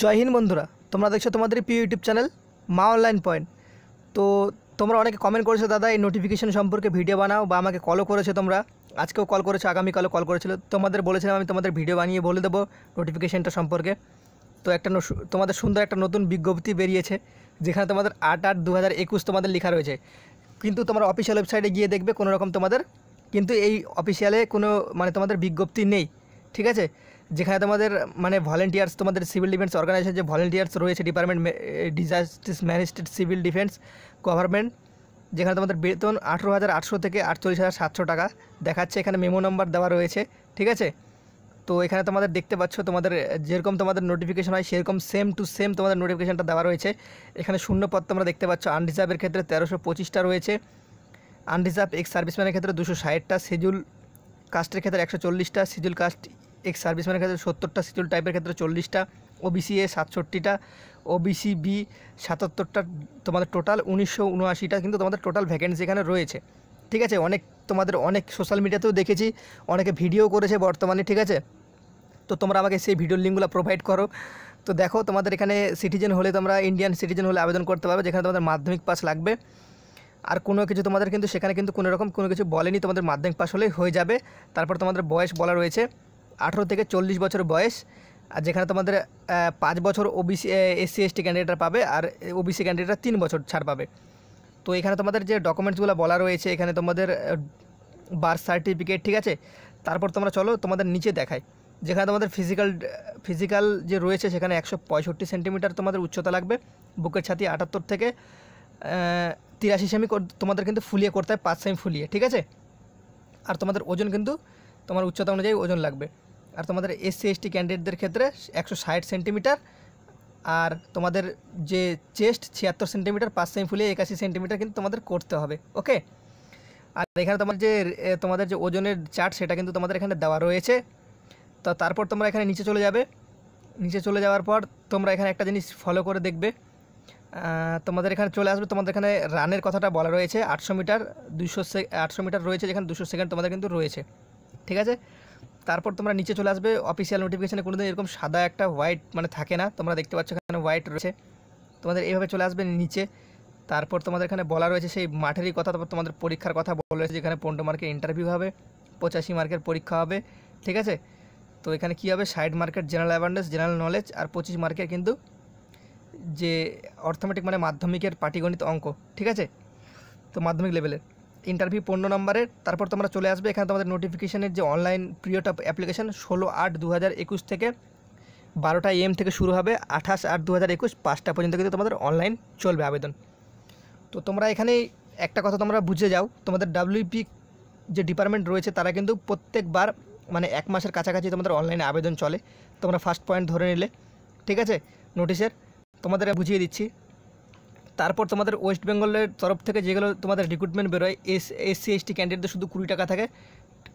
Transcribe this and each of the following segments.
জয় হিন্দ বন্ধুরা তোমরা দেখছো তোমাদের প্রিয় ইউটিউব চ্যানেল মা অনলাইন পয়েন্ট তো তোমরা অনেকে কমেন্ট করেছো দাদা এই নোটিফিকেশন সম্পর্কে ভিডিও বানাও বা আমাকে কলও করেছো তোমরা আজকেও কল করেছো আগামীকালও কল করেছিল তোমাদের বলেছিলাম আমি তোমাদের ভিডিও বানিয়ে বলে দেবো নোটিফিকেশানটা সম্পর্কে তো একটা তোমাদের সুন্দর একটা নতুন বিজ্ঞপ্তি বেরিয়েছে যেখানে তোমাদের আট আট দু তোমাদের লেখা রয়েছে কিন্তু তোমরা অফিসিয়াল ওয়েবসাইটে গিয়ে দেখবে কোনো রকম তোমাদের কিন্তু এই অফিসিয়ালে কোনো মানে তোমাদের বিজ্ঞপ্তি নেই ঠিক আছে যেখানে তোমাদের মানে ভলেন্টিয়ার্স তোমাদের সিভিল ডিফেন্স অর্গানাইজেশন যে ভলেন্টিয়ার্স রয়েছে department disaster managed civil defence government যেখানে তোমাদের বেতন আঠেরো হাজার আটশো থেকে আটচল্লিশ হাজার সাতশো টাকা দেখাচ্ছে এখানে মেমো নাম্বার দেওয়া রয়েছে ঠিক আছে তো এখানে তোমাদের দেখতে পাচ্ছ তোমাদের যেরকম তোমাদের নোটিফিকেশন হয় সেরকম সেম টু সেম তোমাদের নোটিফিকেশানটা দেওয়া রয়েছে এখানে শূন্য পদ তোমরা দেখতে পাচ্ছ আনরিজার্ভের ক্ষেত্রে তেরোশো পঁচিশটা রয়েছে আনরিজার্ভ এক্স সার্ভিসম্যানের ক্ষেত্রে দুশো ষাটটা শিডিউল কাস্টের ক্ষেত্রে একশো চল্লিশটা শিডিউল কাস্ট এক্স সার্ভিসম্যানের ক্ষেত্রে সত্তরটা শিডিউল টাইপের ক্ষেত্রে চল্লিশটা ও বিসি এ সাতষট্টিটা ওবিসি বি সাতাত্তরটা তোমাদের টোটাল উনিশশো উনআশিটা কিন্তু তোমাদের টোটাল ভ্যাকেন্সি এখানে রয়েছে ঠিক আছে অনেক তোমাদের অনেক সোশ্যাল মিডিয়াতেও দেখেছি অনেকে ভিডিও করেছে বর্তমানে ঠিক আছে তো তোমরা আমাকে সেই ভিডিওর লিঙ্কগুলো প্রোভাইড করো তো দেখো তোমাদের এখানে সিটিজেন হলে তোমরা ইন্ডিয়ান সিটিজেন হলে আবেদন করতে পারবে যেখানে তোমাদের মাধ্যমিক পাস লাগবে আর কোনো কিছু তোমাদের কিন্তু সেখানে কিন্তু কোনো রকম কোনো কিছু বলেনি তোমাদের মাধ্যমিক পাস হলেই হয়ে যাবে তারপর তোমাদের বয়স বলা রয়েছে আঠেরো থেকে চল্লিশ বছর বয়স আর যেখানে তোমাদের পাঁচ বছর ওবিসি এসসি এসটি ক্যান্ডিডেটরা পাবে আর ওবিসি ক্যান্ডিডেটরা তিন বছর ছাড় পাবে তো এখানে তোমাদের যে ডকুমেন্টসগুলো বলা রয়েছে এখানে তোমাদের বার্থ সার্টিফিকেট ঠিক আছে তারপর তোমরা চলো তোমাদের নিচে দেখায় যেখানে তোমাদের ফিজিক্যাল ফিজিক্যাল যে রয়েছে সেখানে একশো পঁয়ষট্টি সেন্টিমিটার তোমাদের উচ্চতা লাগবে বুকের ছাতি আটাত্তর থেকে তিরাশি সেমি তোমাদের কিন্তু ফুলিয়ে করতে হয় পাঁচ সেমি ফুলিয়ে ঠিক আছে আর তোমাদের ওজন কিন্তু তোমার উচ্চতা অনুযায়ী ওজন লাগবে আর তোমাদের এসসি এসটি ক্যান্ডিডেটদের ক্ষেত্রে একশো ষাট সেন্টিমিটার আর তোমাদের যে চেস্ট ছিয়াত্তর সেন্টিমিটার পাঁচ সেমি ফুলিয়ে একাশি সেন্টিমিটার কিন্তু তোমাদের করতে হবে ওকে আর এখানে তোমার যে তোমাদের যে ওজনের চার্ট সেটা কিন্তু তোমাদের এখানে দেওয়া রয়েছে তো তারপর তোমরা এখানে নিচে চলে যাবে নিচে চলে যাওয়ার পর তোমরা এখানে একটা জিনিস ফলো করে দেখবে তোমাদের এখানে চলে আসবে তোমাদের এখানে রানের কথাটা বলা রয়েছে আটশো মিটার দুশো আটশো মিটার রয়েছে যেখানে দুশো সেকেন্ড তোমাদের কিন্তু রয়েছে ঠিক আছে তারপর তোমরা নিচে চলে আসবে অফিসিয়াল নোটিফিকেশানে কোনো দিন এরকম সাদা একটা হোয়াইট মানে থাকে না তোমরা দেখতে পাচ্ছ এখানে হোয়াইট রয়েছে তোমাদের এইভাবে চলে আসবে নিচে তারপর তোমাদের এখানে বলা রয়েছে সেই মাঠেরই কথা তারপর তোমাদের পরীক্ষার কথা বলা রয়েছে যেখানে পনেরো মার্কের ইন্টারভিউ হবে পঁচাশি মার্কের পরীক্ষা হবে ঠিক আছে তো এখানে কী হবে সাইড মার্কেট জেনারেল অ্যাওয়ারনেস জেনারেল নলেজ আর পঁচিশ মার্কের কিন্তু যে অর্থমেটিক মানে মাধ্যমিকের পাটিগণিত অঙ্ক ঠিক আছে তো মাধ্যমিক লেভেলের ইন্টারভিউ পনেরো নম্বরের তারপর তোমরা চলে আসবে এখানে তোমাদের নোটিফিকেশানের যে অনলাইন পিরিয়ড অফ অ্যাপ্লিকেশান ষোলো আট দু থেকে বারোটা এম থেকে শুরু হবে আঠাশ আট দু হাজার একুশ পাঁচটা পর্যন্ত কিন্তু তোমাদের অনলাইন চলবে আবেদন তো তোমরা এখানে একটা কথা তোমরা বুঝে যাও তোমাদের ডাব্লিউপি যে ডিপার্টমেন্ট রয়েছে তারা কিন্তু প্রত্যেকবার মানে এক মাসের কাছাকাছি তোমাদের অনলাইনে আবেদন চলে তোমরা ফার্স্ট পয়েন্ট ধরে নিলে ঠিক আছে নোটিশের তোমাদের বুঝিয়ে দিচ্ছি তারপর তোমাদের ওয়েস্ট বেঙ্গলের তরফ থেকে যেগুলো তোমাদের রিক্রুটমেন্ট বেরোয় এস এসসি এসটি ক্যান্ডিডেটদের শুধু কুড়ি টাকা থাকে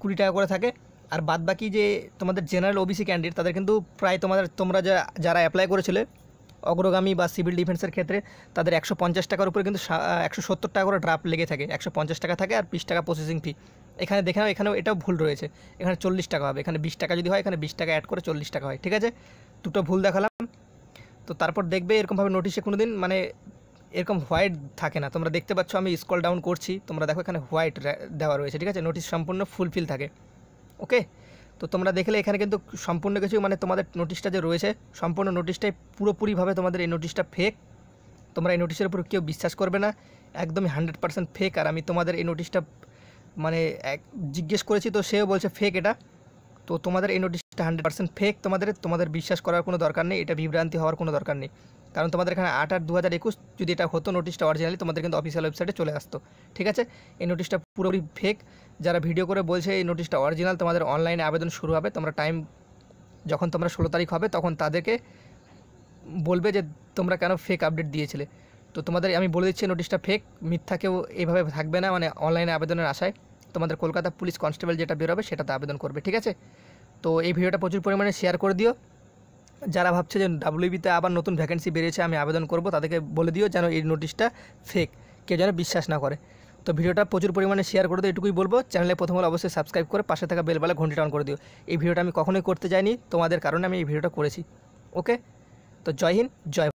কুড়ি টাকা করে থাকে আর বাদ বাকি যে তোমাদের জেনারেল ওবিসি ক্যান্ডিডেট তাদের কিন্তু প্রায় তোমাদের তোমরা যা যারা অ্যাপ্লাই করেছিলে অগ্রগামী বা সিভিল ডিফেন্সের ক্ষেত্রে তাদের একশো পঞ্চাশ টাকার উপরে কিন্তু একশো সত্তর টাকা করে ড্রাফট লেগে থাকে একশো পঞ্চাশ টাকা থাকে আর বিশ টাকা প্রসেসিং ফি এখানে দেখে নাও এখানেও এটাও ভুল রয়েছে এখানে চল্লিশ টাকা হবে এখানে বিশ টাকা যদি হয় এখানে বিশ টাকা অ্যাড করে চল্লিশ টাকা হয় ঠিক আছে দুটো ভুল দেখালাম তো তারপর দেখবে এরকমভাবে নোটিশে কোনো দিন মানে এরকম হোয়াইট থাকে না তোমরা দেখতে পাচ্ছ আমি স্কল ডাউন করছি তোমরা দেখো এখানে হোয়াইট দেওয়া রয়েছে ঠিক আছে নোটিশ সম্পূর্ণ ফুলফিল থাকে ওকে তো তোমরা দেখলে এখানে কিন্তু সম্পূর্ণ কিছু মানে তোমাদের নোটিশটা যে রয়েছে সম্পূর্ণ নোটিশটাই পুরোপুরিভাবে তোমাদের এই নোটিশটা ফেক তোমরা এই নোটিশের উপর কেউ বিশ্বাস করবে না একদমই হান্ড্রেড পার্সেন্ট ফেক আর আমি তোমাদের এই নোটিশটা মানে এক জিজ্ঞেস করেছি তো সেও বলছে ফেক এটা তো তোমাদের এই নোটিশটা হান্ড্রেড পার্সেন্ট ফেক তোমাদের তোমাদের বিশ্বাস করার কোনো দরকার নেই এটা বিভ্রান্তি হওয়ার কোনো দরকার নেই কারণ তোমাদের এখানে আট আট দু হাজার একুশ যদি এটা হতো নোটিশটা অরিজিনালি তোমাদের কিন্তু অফিসিয়াল ওয়েবসাইটে চলে আসতো ঠিক আছে এই নোটিশটা পুরোপুরি ফেক যারা ভিডিও করে বলছে এই নোটিশটা অরিজিনাল তোমাদের অনলাইনে আবেদন শুরু হবে তোমরা টাইম যখন তোমরা ষোলো তারিখ হবে তখন তাদেরকে বলবে যে তোমরা কেন ফেক আপডেট দিয়েছিলে তো তোমাদের আমি বলে দিচ্ছি নোটিশটা ফেক মিথ্যা কেউ এইভাবে থাকবে না মানে অনলাইনে আবেদনের আশায় তোমাদের কলকাতা পুলিশ কনস্টেবল যেটা বেরোবে সেটাতে আবেদন করবে ঠিক আছে তো এই ভিডিওটা প্রচুর পরিমাণে শেয়ার করে দিও যারা ভাবছে যে ডাব্লিউবিতে আবার নতুন ভ্যাকেন্সি বেরিয়েছে আমি আবেদন করব তাদেরকে বলে দিও যেন এই নোটিশটা ফেক কেউ যেন বিশ্বাস না করে তো ভিডিওটা প্রচুর পরিমাণে শেয়ার করে দিও এটুকুই বলবো চ্যানেলে প্রথম হলে অবশ্যই সাবস্ক্রাইব করে পাশে থাকা বেলবেলা ঘন্টি টান করে দিও এই ভিডিওটা আমি কখনোই করতে যাইনি তোমাদের কারণে আমি এই ভিডিওটা করেছি ওকে তো জয় হিন্দ জয়